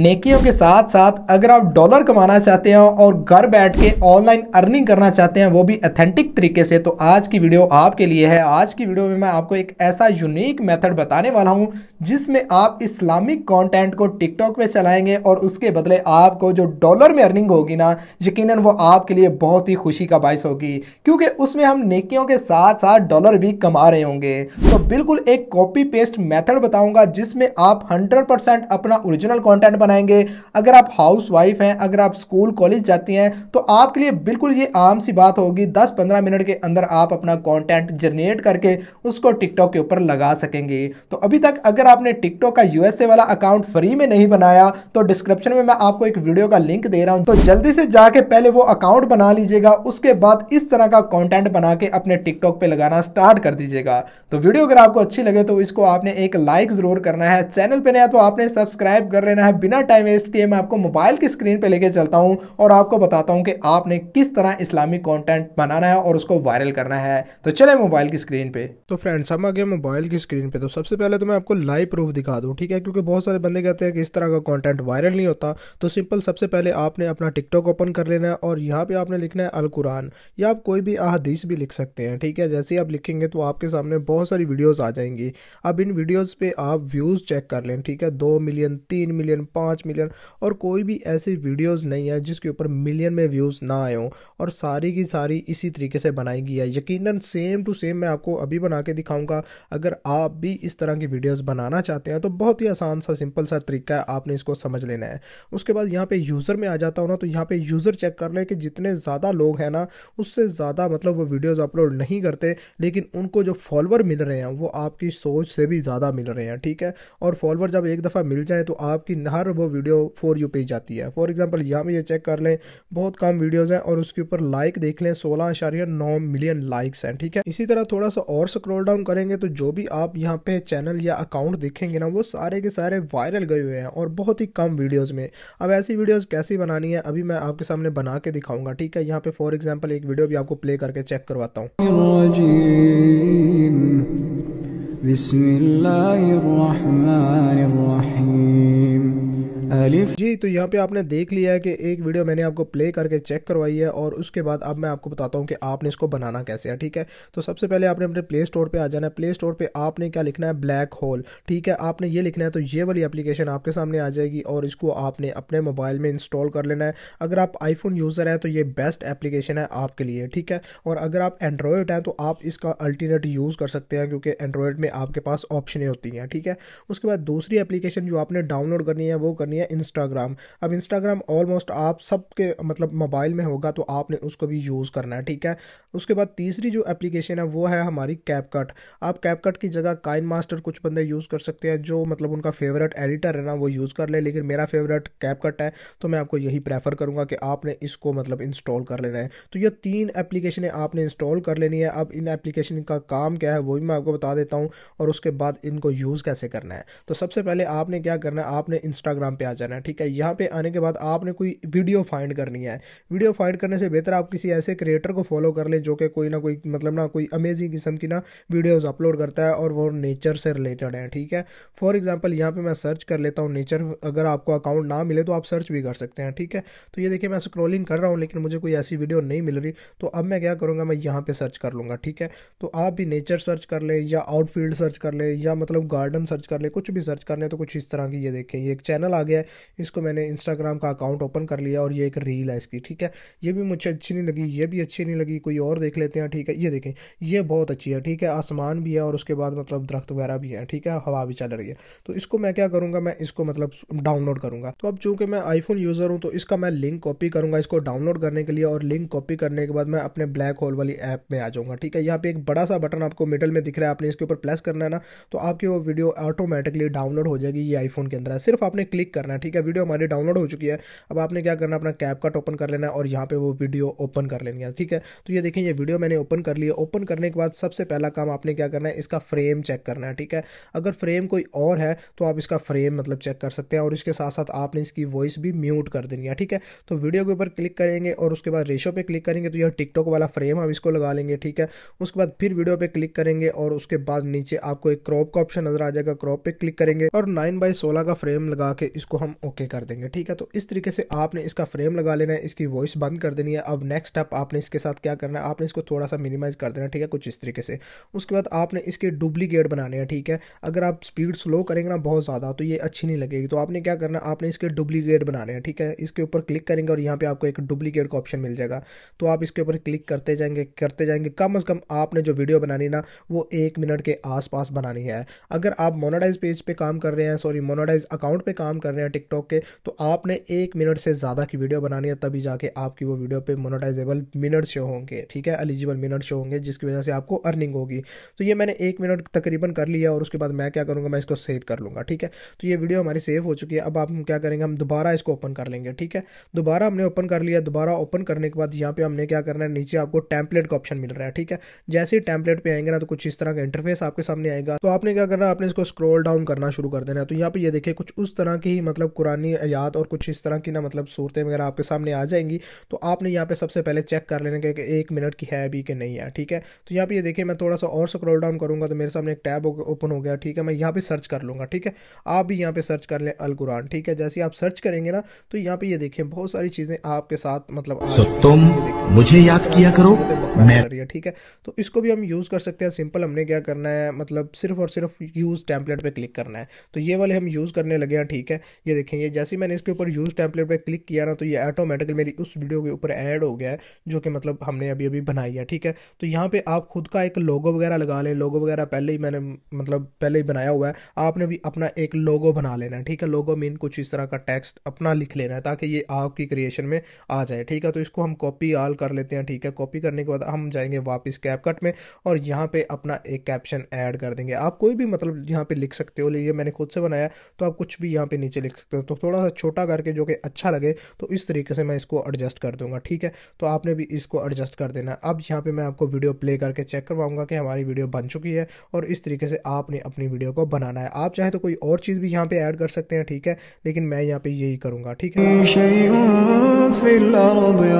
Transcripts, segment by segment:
नेकियों के साथ साथ अगर आप डॉलर कमाना चाहते हैं और घर बैठ के ऑनलाइन अर्निंग करना चाहते हैं वो भी अथेंटिक तरीके से तो आज की वीडियो आपके लिए है आज की वीडियो में मैं आपको एक ऐसा यूनिक मेथड बताने वाला हूं जिसमें आप इस्लामिक कंटेंट को टिकटॉक पे चलाएंगे और उसके बदले आपको जो डॉलर में अर्निंग होगी ना यकीन वो आपके लिए बहुत ही खुशी का बायस होगी क्योंकि उसमें हम नेकियों के साथ साथ डॉलर भी कमा रहे होंगे तो बिल्कुल एक कॉपी पेस्ट मैथड बताऊँगा जिसमें आप हंड्रेड अपना ओरिजिनल कॉन्टेंट बनाएंगे अगर आप हाउस वाइफ हैं अगर आप स्कूल कॉलेज जाती हैं तो आपके लिए बिल्कुल ये आम सी बात होगी 10-15 मिनट के अंदर आप अपना कंटेंट जनरेट करके उसको टिकटॉक के ऊपर लगा सकेंगे तो अभी तक अगर आपने टिकटॉक का यूएसए वाला अकाउंट फ्री में नहीं बनाया तो डिस्क्रिप्शन में मैं आपको एक वीडियो का लिंक दे रहा हूँ तो जल्दी से जाके पहले वो अकाउंट बना लीजिएगा उसके बाद इस तरह का कॉन्टेंट बना के अपने टिकटॉक पर लगाना स्टार्ट कर दीजिएगा तो वीडियो अगर आपको अच्छी लगे तो इसको आपने एक लाइक ज़रूर करना है चैनल पर नया तो आपने सब्सक्राइब कर लेना है बिना बिना टाइम वेस्ट किए मैं आपको मोबाइल की स्क्रीन पर लेके चलता हूँ और आपको बताता हूँ कि आपने किस तरह इस्लामिक कॉन्टेंट बनाना है और उसको वायरल करना है तो चले मोबाइल की स्क्रीन पर तो फ्रेंड्स हम आ गए मोबाइल की स्क्रीन पर तो सबसे पहले तो मैं आपको लाइव प्रूफ दिखा दूँ ठीक है क्योंकि बहुत सारे बंदे कहते हैं कि इस तरह का कॉन्टेंट वायरल नहीं होता तो सिंपल सबसे पहले आपने अपना टिकटॉक ओपन कर लेना है और यहाँ पर आपने लिखना है अलकुरान या आप कोई भी अहदीस भी लिख सकते हैं ठीक है जैसे आप लिखेंगे तो आपके सामने बहुत सारी वीडियोज़ आ जाएंगी अब इन वीडियोज़ पर आप व्यूज़ चेक कर लें ठीक है दो मिलियन तीन मिलियन पाँच मिलियन और कोई भी ऐसी वीडियोज नहीं है जिसके ऊपर मिलियन में व्यूज़ ना आए हों और सारी की सारी इसी तरीके से बनाई गई है यकीन सेम टू सेम मैं आपको अभी बना के दिखाऊंगा अगर आप भी इस तरह की वीडियोज़ बनाना चाहते हैं तो बहुत ही आसान सा सिंपल सा तरीका है आपने इसको समझ लेना है उसके बाद यहाँ पे यूज़र में आ जाता हूँ ना तो यहाँ पे यूज़र चेक कर लें कि जितने ज़्यादा लोग हैं ना उससे ज़्यादा मतलब वो वीडियोज़ अपलोड नहीं करते लेकिन उनको जो फॉलोअर मिल रहे हैं वो आपकी सोच से भी ज़्यादा मिल रहे हैं ठीक है और फॉलोअर जब एक दफ़ा मिल जाए तो आपकी हर वो वीडियो फॉर यू पेज आती है फॉर एग्जाम्पल यहाँ पे ये चेक कर लें बहुत कम वीडियोज़ हैं और उसके ऊपर लाइक देख लें सोलह अशारिया नौ मिलियन लाइक्स हैं ठीक है इसी तरह थोड़ा सा और स्क्रोल डाउन करेंगे तो जो भी आप यहाँ पे चैनल या अकाउंट देखेंगे ना वो सारे के सारे वायरल गए हुए हैं और बहुत ही कम वीडियोज़ में अब ऐसी वीडियोज़ कैसी बनानी है अभी मैं आपके सामने बना के दिखाऊंगा ठीक है यहाँ पे फॉर एग्जाम्पल एक वीडियो भी आपको प्ले करके चेक करवाता हूँ बिस्मिल्लाहिर्रहमान जी तो यहाँ पे आपने देख लिया है कि एक वीडियो मैंने आपको प्ले करके चेक करवाई है और उसके बाद अब मैं आपको बताता हूँ कि आपने इसको बनाना कैसे है ठीक है तो सबसे पहले आपने अपने प्ले स्टोर पर आ जाना है प्ले स्टोर पर आपने क्या लिखना है ब्लैक होल ठीक है आपने ये लिखना है तो ये वाली एप्लीकेशन आपके सामने आ जाएगी और इसको आपने अपने मोबाइल में इंस्टॉल कर लेना है अगर आप आईफोन यूज़र हैं तो ये बेस्ट एप्लीकेशन है आपके लिए ठीक है और अगर आप एंड्रॉयड हैं तो आप इसका अल्टरनेट यूज़ कर सकते हैं क्योंकि एंड्रॉयड में आपके पास ऑप्शनें होती हैं ठीक है उसके बाद दूसरी एप्लीकेशन जो आपने डाउनलोड करनी है वो करनी है इंस्टाग्राम अब इंस्टाग्राम ऑलमोस्ट आप सबके मतलब मोबाइल में होगा तो आपने उसको भी यूज़ करना है ठीक है उसके बाद तीसरी जो एप्लीकेशन है वो है हमारी कैपकट आप कैपकट की जगह काइन मास्टर कुछ बंदे यूज़ कर सकते हैं जो मतलब उनका फेवरेट एडिटर है ना वो यूज़ कर ले लेकिन मेरा फेवरेट कैपकट है तो मैं आपको यही प्रेफर करूँगा कि आपने इसको मतलब इंस्टॉल कर लेना है तो ये तीन एप्लीकेशनें आपने इंस्टॉल कर लेनी है अब इन एप्लीकेशन का काम क्या है वो भी मैं आपको बता देता हूँ और उसके बाद इनको यूज़ कैसे करना है तो सबसे पहले आपने क्या करना है आपने इंस्टाग्राम पर आ जाना है ठीक है यहाँ पे आने के बाद आपने कोई वीडियो फाइंड करनी है वीडियो फाइंड करने से बेहतर आप किसी ऐसे क्रिएटर को फॉलो कर लें जो कि कोई ना कोई मतलब ना कोई अमेजिंग किस्म की ना वीडियोज़ अपलोड करता है और वो नेचर से रिलेटेड है ठीक है फॉर एग्जाम्पल यहाँ पर मैं सर्च कर लेता हूँ नेचर अगर आपको अकाउंट ना मिले तो आप सर्च भी कर सकते हैं ठीक है तो ये देखिए मैं स्क्रोलिंग कर रहा हूँ लेकिन मुझे कोई ऐसी वीडियो नहीं मिल रही तो अब मैं क्या करूँगा मैं यहाँ पर सर्च कर लूँगा ठीक है तो आप भी नेचर सर्च कर लें या आउटफील्ड सर्च कर लें या मतलब गार्डन सर्च कर लें कुछ भी सर्च कर लें तो कुछ इस तरह की ये देखें ये एक चैनल आ गया है इसको मैंने इंस्टाग्राम का अकाउंट ओपन कर लिया और ये एक रील है इसकी ठीक है ये भी मुझे अच्छी नहीं लगी ये भी अच्छी नहीं लगी कोई और देख लेते हैं ठीक है ये देखें ये बहुत अच्छी है ठीक है आसमान भी है और उसके बाद मतलब दरख्त वगैरह भी है ठीक है हवा भी चल रही है तो इसको मैं क्या करूँगा मैं इसको मतलब डाउनलोड करूँगा तो अब चूँकि मैं आईफोन यूज़र हूँ तो इसका मैं लिंक कॉपी करूँगा इसको डाउनलोड करने के लिए और लिंक कॉपी करने के बाद मैं अपने ब्लैक होल वाली ऐप में आ जाऊँगा ठीक है यहाँ पे एक बड़ा सा बटन आपको मिडल में दिख रहा है आपने इसके ऊपर प्लस करना है ना तो आपकी वो वीडियो ऑटोमेटिकली डाउनलोड हो जाएगी ये आईफोन के अंदर सिर्फ आपने क्लिक करना है ठीक है वीडियो हमारी डाउनलोड हो चुकी है अब आपने क्या करना अपना कैप कट ओपन कर लेना है और यहाँ पे वो वीडियो ओपन कर लेनी है ठीक है तो ये देखें ये वीडियो मैंने ओपन कर लिया ओपन करने के बाद सबसे पहला काम आपने क्या करना है इसका फ्रेम चेक करना है ठीक है अगर फ्रेम कोई और है तो आप इसका फ्रेम मतलब चेक कर सकते हैं और इसके साथ साथ आपने इसकी वॉइस भी म्यूट कर देनी है ठीक है तो वीडियो के ऊपर क्लिक करेंगे और उसके बाद रेशो पे क्लिक करेंगे तो यह टिकटॉक वाला फ्रेम हम इसको लगा लेंगे ठीक है उसके बाद फिर वीडियो पे क्लिक करेंगे और उसके बाद नीचे आपको एक क्रॉप का ऑप्शन नजर आ जाएगा क्रॉप पे क्लिक करेंगे और नाइन बाई सोलह का फ्रेम लगा के इसको हम हम ओके कर देंगे ठीक है तो इस तरीके से आपने इसका फ्रेम लगा लेना है इसकी वॉइस बंद कर देनी है अब नेक्स्ट स्टेप आपने इसके साथ क्या करना है आपने इसको थोड़ा सा मिनिमाइज कर देना ठीक है कुछ इस तरीके से उसके बाद आपने इसके डुप्लीकेट बनाने हैं ठीक है अगर आप स्पीड स्लो करेंगे ना बहुत ज़्यादा तो ये अच्छी नहीं लगेगी तो आपने क्या करना आपने इसके डुप्लीकेट बनाने हैं ठीक है इसके ऊपर क्लिक करेंगे और यहाँ पर आपको एक डुप्लीकेट का ऑप्शन मिल जाएगा तो आप इसके ऊपर क्लिक करते जाएंगे करते जाएंगे कम अज़ कम आपने जो वीडियो बनानी ना वो एक मिनट के आसपास बनानी है अगर आप मोनाडाइज पेज पर काम कर रहे हैं सॉरी मोनाडाइज अकाउंट पर काम कर रहे हैं टिकटॉक के तो आपने एक मिनट से ज़्यादा की वीडियो बनानी है तभी जाके आपकी वो वीडियो पे मोनोटाइजेबल मिनट शो होंगे ठीक है एलिजिबल मिनट शो होंगे जिसकी वजह से आपको अर्निंग होगी तो ये मैंने एक मिनट तकरीबन कर लिया और उसके बाद मैं क्या करूँगा मैं इसको सेव कर लूँगा ठीक है तो ये वीडियो हमारी सेव हो चुकी है अब आप हम क्या करेंगे हम दोबारा इसको ओपन कर लेंगे ठीक है दोबारा हमने ओपन कर लिया दोबारा ओपन करने के बाद यहाँ पर हमने क्या करना है नीचे आपको टैंपलेट का ऑप्शन मिल रहा है ठीक है जैसे ही टैंपलेट पर आएंगे ना तो कुछ इस तरह का इंटरफेस आपके सामने आएगा तो आपने क्या करना आपने इसको स्क्रोल डाउन करना शुरू कर देना तो यहाँ पर ये देखिए कुछ उस तरह की मतलब मतलब कुरानी आयात और कुछ इस तरह की ना मतलब सूरतें वगैरह आपके सामने आ जाएंगी तो आपने यहाँ पे सबसे पहले चेक कर लेना कि एक मिनट की है भी कि नहीं है ठीक है तो यहाँ पे ये देखिए मैं थोड़ा सा और स्क्रॉल डाउन करूँगा तो मेरे सामने एक टैब ओपन हो गया ठीक है मैं यहाँ पर सर्च कर लूँगा ठीक है आप भी यहाँ पर सर्च कर लें अल कुरान ठीक है जैसे आप सर्च करेंगे ना तो यहाँ पर ये देखें बहुत सारी चीज़ें आपके साथ मतलब मुझे याद किया करो मैं ठीक है तो इसको भी हम यूज़ कर सकते हैं सिंपल हमने क्या करना है मतलब सिर्फ और सिर्फ यूज़ टेम्पलेट पे क्लिक करना है तो ये वाले हम यूज़ करने लगे हैं ठीक है ये ये देखें ये जैसे मैंने इसके ऊपर यूज़ टैंपलेट पर क्लिक किया ना तो ये ऑटोमेटिकली मेरी उस वीडियो के ऊपर ऐड हो गया है जो कि मतलब हमने अभी अभी बनाई है ठीक है तो यहाँ पे आप खुद का एक लोगो वगैरह लगा लें लोगो वगैरह पहले ही मैंने मतलब पहले ही बनाया हुआ है आपने भी अपना एक लोगो बना लेना है ठीक है लोगो मीन कुछ इस तरह का टेक्स्ट अपना लिख लेना है ताकि ये आपकी क्रिएशन में आ जाए ठीक है तो इसको हम कॉपी ऑल कर लेते हैं ठीक है कॉपी करने के बाद हम जाएंगे वापस कैपकट में और यहाँ पर अपना एक कैप्शन ऐड कर देंगे आप कोई भी मतलब यहाँ पर लिख सकते हो ये मैंने खुद से बनाया तो आप कुछ भी यहाँ पर नीचे लिख सकते हो तो थोड़ा सा छोटा करके जो कि अच्छा लगे तो इस तरीके से मैं इसको एडजस्ट कर दूंगा ठीक है तो आपने भी इसको एडजस्ट कर देना अब यहाँ पर मैं आपको वीडियो प्ले करके चेक करवाऊंगा कि हमारी वीडियो बन चुकी है और इस तरीके से आपने अपनी वीडियो को बनाना है आप चाहे तो कोई और चीज़ भी यहाँ पर ऐड कर सकते हैं ठीक है लेकिन मैं यहाँ पर यही करूँगा ठीक है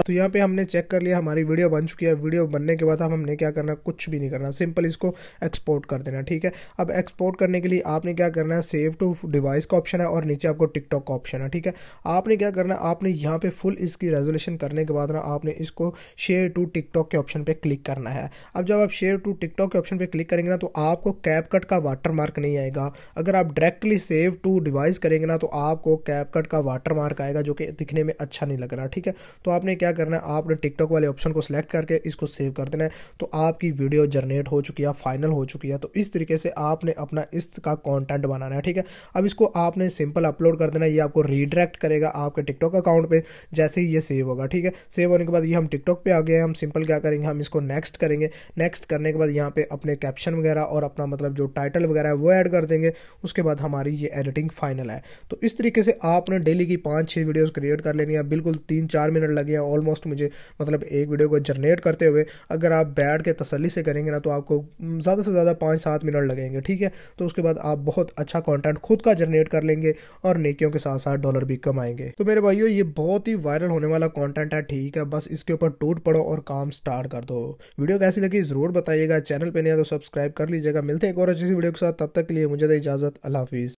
तो यहाँ पर हमने चेक कर लिया हमारी वीडियो बन चुकी है वीडियो बनने के बाद अब हमने क्या करना कुछ भी नहीं करना सिंपल इसको एक्सपोर्ट कर देना ठीक है अब एक्सपोर्ट करने के लिए आपने क्या करना है सेव टू डिवाइस का ऑप्शन है और नीचे आपको टिकटॉक का ऑप्शन है ठीक है आपने क्या करना है आपने यहाँ पे फुल इसकी रेजोल्यूशन करने के बाद ना आपने इसको शेयर टू टिकटॉक के ऑप्शन पे क्लिक करना है अब जब आप शेयर टू टिकटॉक के ऑप्शन पे क्लिक करेंगे ना तो आपको कैपकट का वाटर मार्क नहीं आएगा अगर आप डायरेक्टली सेव टू डिवाइस करेंगे ना तो आपको कैप कट का वाटर मार्क आएगा जो कि दिखने में अच्छा नहीं लग रहा ठीक है तो आपने क्या करना है आपने टिकटॉक वाले ऑप्शन को सिलेक्ट करके इसको सेव कर देना है तो आपकी वीडियो जनरेट हो चुकी है फाइनल हो चुकी है तो इस तरीके से आपने अपना इसका कॉन्टेंट बनाना है ठीक है अब इसको आपने सिंपल अपलोड कर देना ये आपको रीडायरेक्ट करेगा आपके टिकटॉक अकाउंट पे जैसे ही ये सेव होगा ठीक है सेव होने के बाद ये हम टिकटॉक पे आ गए हैं हम सिंपल क्या करेंगे हम इसको नेक्स्ट करेंगे नेक्स्ट करने के बाद यहाँ पे अपने कैप्शन वगैरह और अपना मतलब जो टाइटल वगैरह है वो ऐड कर देंगे उसके बाद हमारी ये एडिटिंग फाइनल है तो इस तरीके से आपने डेली की पाँच छः वीडियोज़ क्रिएट कर लेनी है बिल्कुल तीन चार मिनट लगे हैं ऑलमोस्ट मुझे मतलब एक वीडियो को जनरेट करते हुए अगर आप बैठ के तसली से करेंगे ना तो आपको ज़्यादा से ज़्यादा पाँच सात मिनट लगेंगे ठीक है तो उसके बाद आप बहुत अच्छा कॉन्टेंट खुद का जनरेट कर लेंगे और क्योंकि के साथ साथ डॉलर भी कमाएंगे तो मेरे भाइयों ये बहुत ही वायरल होने वाला कॉन्टेंट है ठीक है बस इसके ऊपर टूट पड़ो और काम स्टार्ट कर दो वीडियो कैसी लगी जरूर बताइएगा चैनल पर नहीं तो सब्सक्राइब कर लीजिएगा मिलते हैं एक और अच्छी वीडियो के साथ तब तक के लिए मुझे इजाजत अल्लाह हाफिज